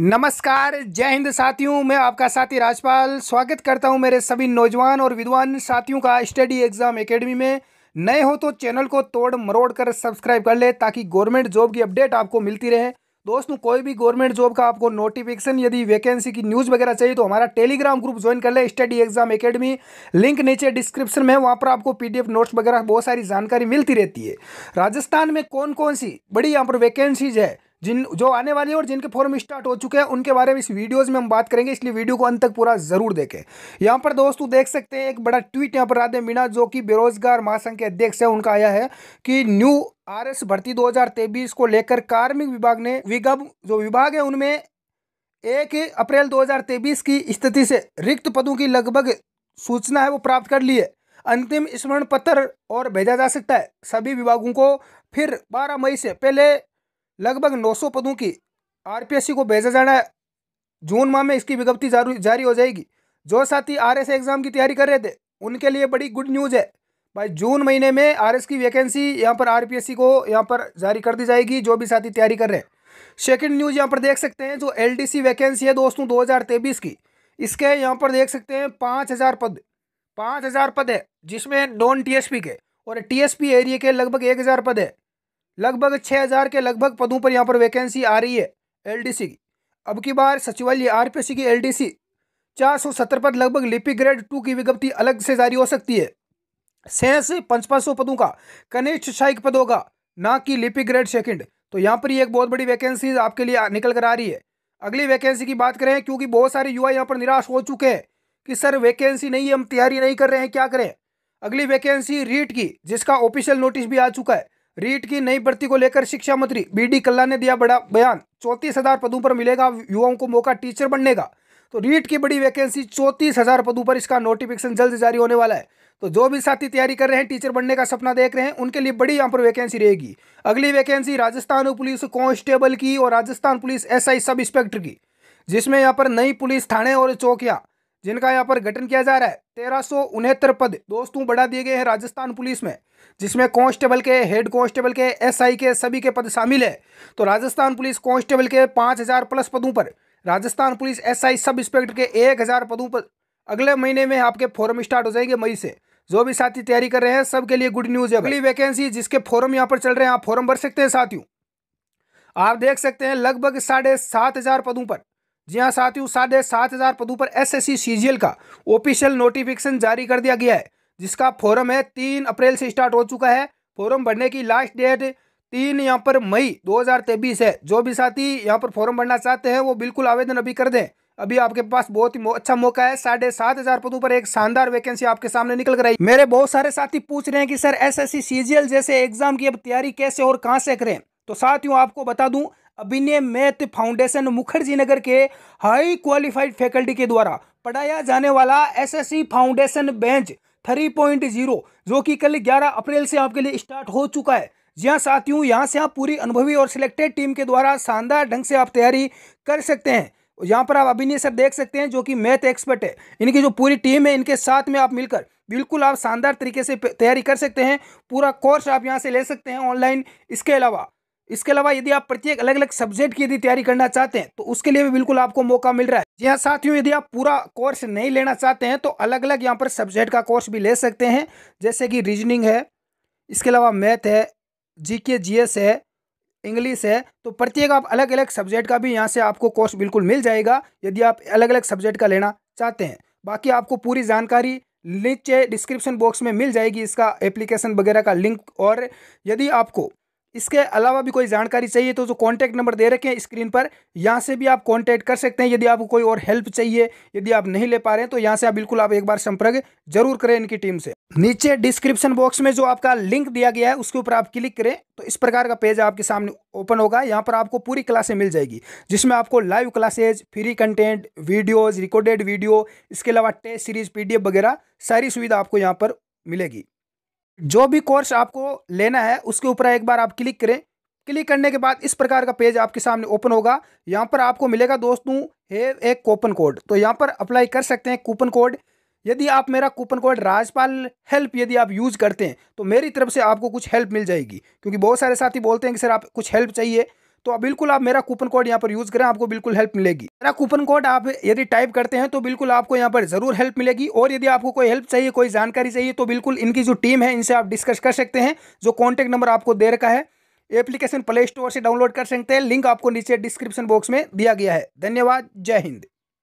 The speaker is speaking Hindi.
नमस्कार जय हिंद साथियों मैं आपका साथी राजपाल स्वागत करता हूं मेरे सभी नौजवान और विद्वान साथियों का स्टडी एग्ज़ाम एकेडमी में नए हो तो चैनल को तोड़ मरोड़ कर सब्सक्राइब कर ले ताकि गवर्नमेंट जॉब की अपडेट आपको मिलती रहे दोस्तों कोई भी गवर्नमेंट जॉब का आपको नोटिफिकेशन यदि वैकेंसी की न्यूज़ वगैरह चाहिए तो हमारा टेलीग्राम ग्रुप ज्वाइन कर ले स्टडी एग्जाम एकेडमी लिंक नीचे डिस्क्रिप्शन में वहाँ पर आपको पीडीएफ नोट्स वगैरह बहुत सारी जानकारी मिलती रहती है राजस्थान में कौन कौन सी बड़ी यहाँ पर वैकेंसीज है जिन जो आने वाली है और जिनके फॉर्म स्टार्ट हो चुके हैं उनके बारे में इस वीडियोस में हम बात करेंगे इसलिए वीडियो को अंत तक पूरा जरूर देखें यहाँ पर दोस्तों देख सकते हैं एक बड़ा ट्वीट यहाँ पर राधे मीणा जो कि बेरोजगार महासंघ के अध्यक्ष है उनका आया है कि न्यू आर भर्ती दो को लेकर कार्मिक विभाग ने विगम जो विभाग है उनमें एक अप्रैल दो की स्थिति से रिक्त पदों की लगभग सूचना है वो प्राप्त कर ली है अंतिम स्मरण पत्र और भेजा जा सकता है सभी विभागों को फिर 12 मई से पहले लगभग 900 पदों की आरपीएससी को भेजा जाना है जून माह में इसकी विज्ञप्ति जारी हो जाएगी जो साथी आर एस एग्ज़ाम की तैयारी कर रहे थे उनके लिए बड़ी गुड न्यूज़ है भाई जून महीने में आर एस की वैकेंसी यहाँ पर आर पी एस सी को यहाँ पर जारी कर दी जाएगी जो भी साथी तैयारी कर रहे हैं सेकेंड न्यूज़ यहाँ पर देख सकते हैं जो एल डी सी वैकेंसी है दोस्तों दो हज़ार तेईस की इसके यहाँ पर देख सकते हैं पाँच हज़ार पद पाँच हज़ार पद है जिसमें नॉन टी एस पी के और टी एस पी एरिए के लगभग एक हज़ार पद है लगभग छः हज़ार के लगभग पदों पर यहाँ पर वैकेंसी आ रही है एलडीसी की अब की बार सचिवालय आरपीसी की एलडीसी 470 पद लगभग लिपि ग्रेड टू की विज्ञप्ति अलग से जारी हो सकती है सैंस पचपन सौ पदों का कनिष्ठ शाही पद होगा ना कि लिपिक ग्रेड सेकंड तो यहाँ पर एक बहुत बड़ी वैकेंसी आपके लिए निकल कर आ रही है अगली वैकेंसी की बात करें क्योंकि बहुत सारे युवा यहाँ पर निराश हो चुके हैं कि सर वैकेंसी नहीं है हम तैयारी नहीं कर रहे हैं क्या करें अगली वैकेंसी रीट की जिसका ऑफिशियल नोटिस भी आ चुका है रीट की नई भर्ती को लेकर शिक्षा मंत्री बी डी कल्ला ने दिया बड़ा बयान चौंतीस हजार पदों पर मिलेगा युवाओं को मौका टीचर बनने का तो रीट की बड़ी वैकेंसी चौंतीस हजार पदों पर इसका नोटिफिकेशन जल्द जारी होने वाला है तो जो भी साथी तैयारी कर रहे हैं टीचर बनने का सपना देख रहे हैं उनके लिए बड़ी यहाँ पर वैकेंसी रहेगी अगली वैकेंसी राजस्थान पुलिस कॉन्स्टेबल की और Rajasthan police S sub inspector की जिसमें यहाँ पर नई पुलिस थाने और चौकियाँ जिनका यहाँ पर गठन किया जा रहा है तेरह पद दोस्तों बढ़ा दिए गए हैं राजस्थान पुलिस में जिसमें कांस्टेबल के हेड कांस्टेबल के एसआई के सभी के पद शामिल है तो राजस्थान पुलिस कांस्टेबल के 5000 प्लस पदों पर Rajasthan police SI sub inspector के 1000 पदों पर अगले महीने में आपके फॉर्म स्टार्ट हो जाएंगे मई से जो भी साथी तैयारी कर रहे हैं सबके लिए गुड न्यूज है अगली वैकेंसी जिसके फॉर्म यहाँ पर चल रहे हैं आप फॉर्म भर सकते हैं साथियों आप देख सकते हैं लगभग साढ़े सात हजार पदों पर जी हाँ साथियों साढ़े सात हज़ार पदों पर एसएससी सीजीएल का ऑफिशियल नोटिफिकेशन जारी कर दिया गया है जिसका फॉरम है तीन अप्रैल से स्टार्ट हो चुका है फॉरम भरने की लास्ट डेट तीन यहाँ पर मई 2023 है जो भी साथी यहाँ पर फॉरम भरना चाहते हैं वो बिल्कुल आवेदन अभी कर दें अभी आपके पास बहुत ही अच्छा मौका है साढ़े सात हजार पदों पर एक शानदार वैकेंसी आपके सामने निकल कर आई मेरे बहुत सारे साथी पूछ रहे हैं कि सर एसएससी सीजीएल जैसे एग्जाम की अब तैयारी कैसे और कहां से करें तो साथियों आपको बता दूं अभिनय मैथ फाउंडेशन मुखर्जी नगर के हाई क्वालिफाइड फैकल्टी के द्वारा पढ़ाया जाने वाला एसएससी फाउंडेशन बेंच 3.0 जो कि कल 11 अप्रैल से आपके लिए स्टार्ट हो चुका है जी हाँ साथियों यहाँ से आप पूरी अनुभवी और सिलेक्टेड टीम के द्वारा शानदार ढंग से आप तैयारी कर सकते हैं यहाँ पर आप अभिनय सर देख सकते हैं जो कि मैथ एक्सपर्ट है इनकी जो पूरी टीम है इनके साथ में आप मिलकर बिल्कुल आप शानदार तरीके से तैयारी कर सकते हैं पूरा कोर्स आप यहाँ से ले सकते हैं ऑनलाइन इसके अलावा इसके अलावा यदि आप प्रत्येक अलग अलग सब्जेक्ट की यदि तैयारी करना चाहते हैं तो उसके लिए भी बिल्कुल आपको मौका मिल रहा है जी हाँ साथियों यदि आप पूरा कोर्स नहीं लेना चाहते हैं तो अलग अलग यहाँ पर सब्जेक्ट का कोर्स भी ले सकते हैं जैसे कि रीजनिंग है इसके अलावा मैथ है जी के जी एस है इंग्लिश है तो प्रत्येक आप अलग अलग सब्जेक्ट का भी यहाँ से आपको कोर्स बिल्कुल मिल जाएगा यदि आप अलग अलग सब्जेक्ट का लेना चाहते हैं बाकी आपको पूरी जानकारी नीचे डिस्क्रिप्शन बॉक्स में मिल जाएगी इसका एप्लीकेशन वगैरह का लिंक और यदि आपको इसके अलावा भी कोई जानकारी चाहिए तो जो कॉन्टैक्ट नंबर दे रखे हैं स्क्रीन पर यहाँ से भी आप कॉन्टैक्ट कर सकते हैं यदि आपको कोई और हेल्प चाहिए यदि आप नहीं ले पा रहे हैं तो यहाँ से आप बिल्कुल आप एक बार संपर्क जरूर करें इनकी टीम से नीचे डिस्क्रिप्शन बॉक्स में जो आपका लिंक दिया गया है उसके ऊपर आप क्लिक करें तो इस प्रकार का पेज आपके सामने ओपन होगा यहाँ पर आपको पूरी क्लासें मिल जाएगी जिसमें आपको live classes free content videos recorded video इसके अलावा टेस्ट सीरीज पी वगैरह सारी सुविधा आपको यहाँ पर मिलेगी जो भी कोर्स आपको लेना है उसके ऊपर एक बार आप क्लिक करें क्लिक करने के बाद इस प्रकार का पेज आपके सामने ओपन होगा यहाँ पर आपको मिलेगा दोस्तों है एक कूपन कोड तो यहाँ पर अप्लाई कर सकते हैं कूपन कोड यदि आप मेरा कूपन कोड राजपाल हेल्प यदि आप यूज़ करते हैं तो मेरी तरफ से आपको कुछ हेल्प मिल जाएगी क्योंकि बहुत सारे साथी बोलते हैं कि सर आप कुछ हेल्प चाहिए तो बिल्कुल आप मेरा कूपन कोड यहाँ पर यूज़ करें आपको बिल्कुल हेल्प मिलेगी मेरा कूपन कोड आप यदि टाइप करते हैं तो बिल्कुल आपको यहाँ पर ज़रूर हेल्प मिलेगी और यदि आपको कोई हेल्प चाहिए कोई जानकारी चाहिए तो बिल्कुल इनकी जो टीम है इनसे आप डिस्कस कर सकते हैं जो कॉन्टैक्ट नंबर आपको दे रखा है एप्लीकेशन प्ले स्टोर से डाउनलोड कर सकते हैं लिंक आपको नीचे डिस्क्रिप्शन बॉक्स में दिया गया है धन्यवाद जय हिंद